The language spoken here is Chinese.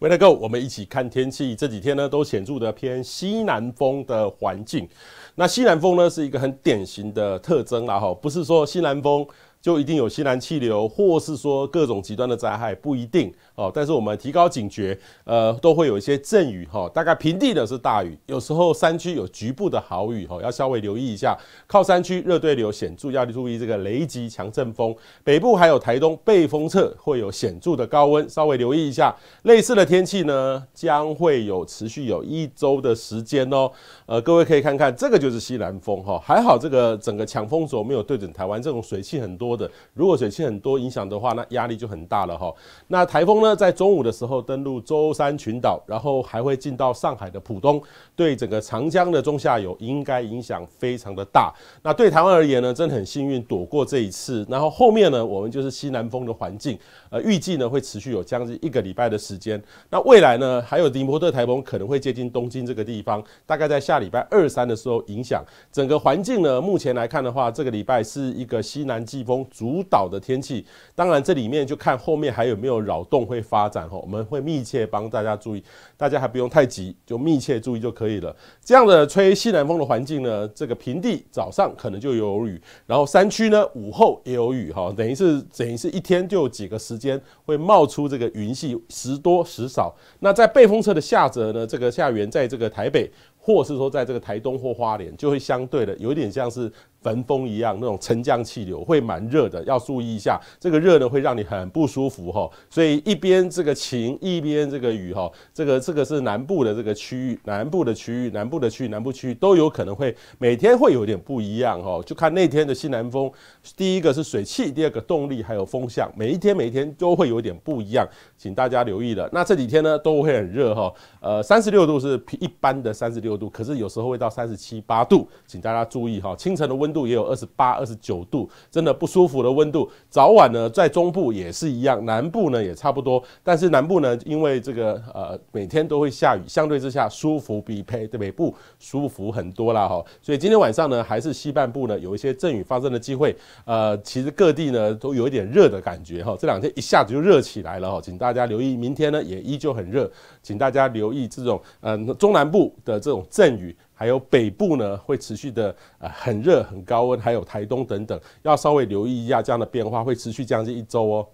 喂，大哥，我们一起看天气。这几天呢，都显著的偏西南风的环境。那西南风呢，是一个很典型的特征啦，吼，不是说西南风。就一定有西南气流，或是说各种极端的灾害不一定哦。但是我们提高警觉，呃，都会有一些阵雨哈。大概平地的是大雨，有时候山区有局部的好雨哈，要稍微留意一下。靠山区热对流显著，要注意这个雷击强阵风。北部还有台东背风侧会有显著的高温，稍微留意一下。类似的天气呢，将会有持续有一周的时间哦。呃，各位可以看看，这个就是西南风哈，还好这个整个强风轴没有对准台湾，这种水汽很多。多的，如果水汽很多影响的话，那压力就很大了哈。那台风呢，在中午的时候登陆舟山群岛，然后还会进到上海的浦东，对整个长江的中下游应该影响非常的大。那对台湾而言呢，真的很幸运躲过这一次。然后后面呢，我们就是西南风的环境，呃，预计呢会持续有将近一个礼拜的时间。那未来呢，还有迪波特台风可能会接近东京这个地方，大概在下礼拜二三的时候影响整个环境呢。目前来看的话，这个礼拜是一个西南季风。主导的天气，当然这里面就看后面还有没有扰动会发展哈，我们会密切帮大家注意，大家还不用太急，就密切注意就可以了。这样的吹西南风的环境呢，这个平地早上可能就有雨，然后山区呢午后也有雨哈，等于是等于是一天就有几个时间会冒出这个云系，时多时少。那在背风侧的下泽呢，这个下缘在这个台北。或是说，在这个台东或花莲，就会相对的有点像是焚风一样，那种沉降气流会蛮热的，要注意一下。这个热呢，会让你很不舒服哈。所以一边这个晴，一边这个雨哈。这个这个是南部的这个区域，南部的区域，南部的区南部区域都有可能会每天会有点不一样哈。就看那天的西南风。第一个是水汽，第二个动力，还有风向，每一天每一天都会有点不一样，请大家留意了。那这几天呢，都会很热哈。呃，三十六度是一般的三十六。度可是有时候会到三十七八度，请大家注意哈。清晨的温度也有二十八、二十九度，真的不舒服的温度。早晚呢，在中部也是一样，南部呢也差不多。但是南部呢，因为这个呃每天都会下雨，相对之下舒服比北北部舒服很多啦哈。所以今天晚上呢，还是西半部呢有一些阵雨发生的机会。呃，其实各地呢都有一点热的感觉哈。这两天一下子就热起来了哈，请大家留意。明天呢也依旧很热，请大家留意这种呃中南部的这种。阵雨，还有北部呢，会持续的呃很热、很高温，还有台东等等，要稍微留意一下这样的变化，会持续将近一周哦。